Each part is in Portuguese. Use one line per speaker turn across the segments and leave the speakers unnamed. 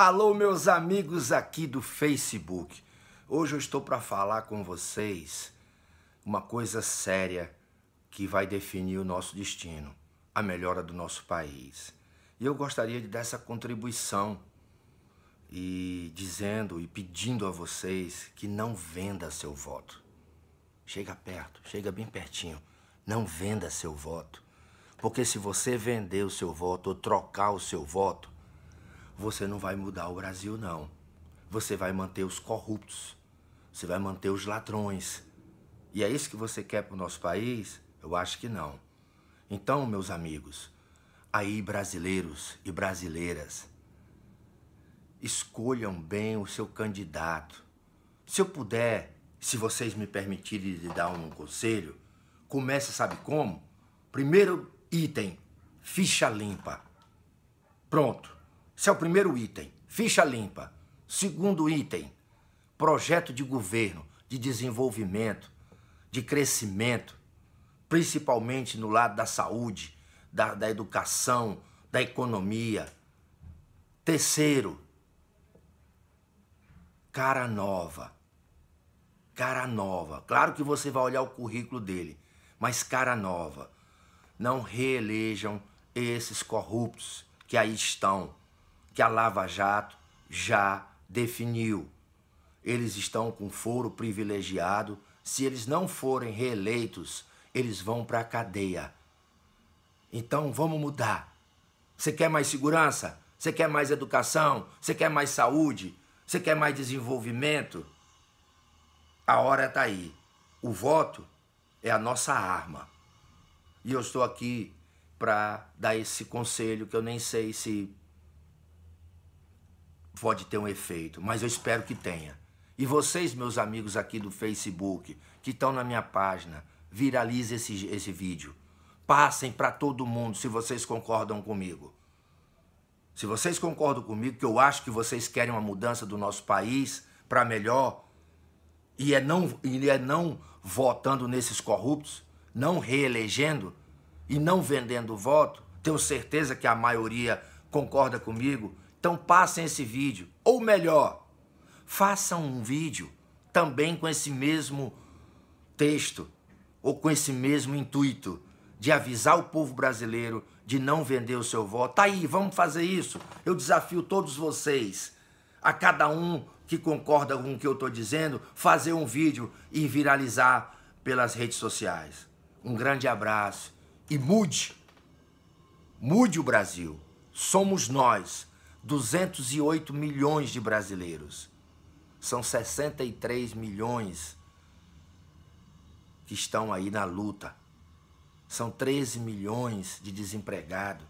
Alô, meus amigos aqui do Facebook. Hoje eu estou para falar com vocês uma coisa séria que vai definir o nosso destino, a melhora do nosso país. E eu gostaria de dar essa contribuição e dizendo e pedindo a vocês que não venda seu voto. Chega perto, chega bem pertinho. Não venda seu voto. Porque se você vender o seu voto ou trocar o seu voto, você não vai mudar o Brasil, não. Você vai manter os corruptos, você vai manter os ladrões. E é isso que você quer para o nosso país? Eu acho que não. Então, meus amigos, aí brasileiros e brasileiras, escolham bem o seu candidato. Se eu puder, se vocês me permitirem lhe dar um conselho, comece, sabe como? Primeiro item, ficha limpa. Pronto. Esse é o primeiro item. Ficha limpa. Segundo item, projeto de governo, de desenvolvimento, de crescimento, principalmente no lado da saúde, da, da educação, da economia. Terceiro, cara nova. Cara nova. Claro que você vai olhar o currículo dele, mas cara nova. Não reelejam esses corruptos que aí estão que a Lava Jato já definiu. Eles estão com foro privilegiado. Se eles não forem reeleitos, eles vão para a cadeia. Então vamos mudar. Você quer mais segurança? Você quer mais educação? Você quer mais saúde? Você quer mais desenvolvimento? A hora está aí. O voto é a nossa arma. E eu estou aqui para dar esse conselho que eu nem sei se pode ter um efeito, mas eu espero que tenha. E vocês, meus amigos aqui do Facebook, que estão na minha página, viralize esse, esse vídeo. Passem para todo mundo se vocês concordam comigo. Se vocês concordam comigo, que eu acho que vocês querem uma mudança do nosso país para melhor, e é, não, e é não votando nesses corruptos, não reelegendo e não vendendo voto, tenho certeza que a maioria concorda comigo então passem esse vídeo, ou melhor, façam um vídeo também com esse mesmo texto ou com esse mesmo intuito de avisar o povo brasileiro de não vender o seu voto. Tá aí, vamos fazer isso. Eu desafio todos vocês, a cada um que concorda com o que eu estou dizendo, fazer um vídeo e viralizar pelas redes sociais. Um grande abraço e mude, mude o Brasil. Somos nós 208 milhões de brasileiros. São 63 milhões que estão aí na luta. São 13 milhões de desempregados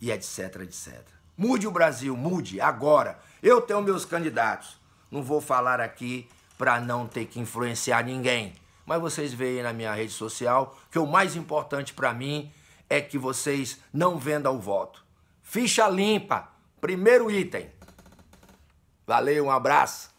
e etc, etc. Mude o Brasil, mude agora. Eu tenho meus candidatos. Não vou falar aqui para não ter que influenciar ninguém. Mas vocês veem na minha rede social que o mais importante para mim é que vocês não vendam o voto. Ficha limpa. Primeiro item. Valeu, um abraço.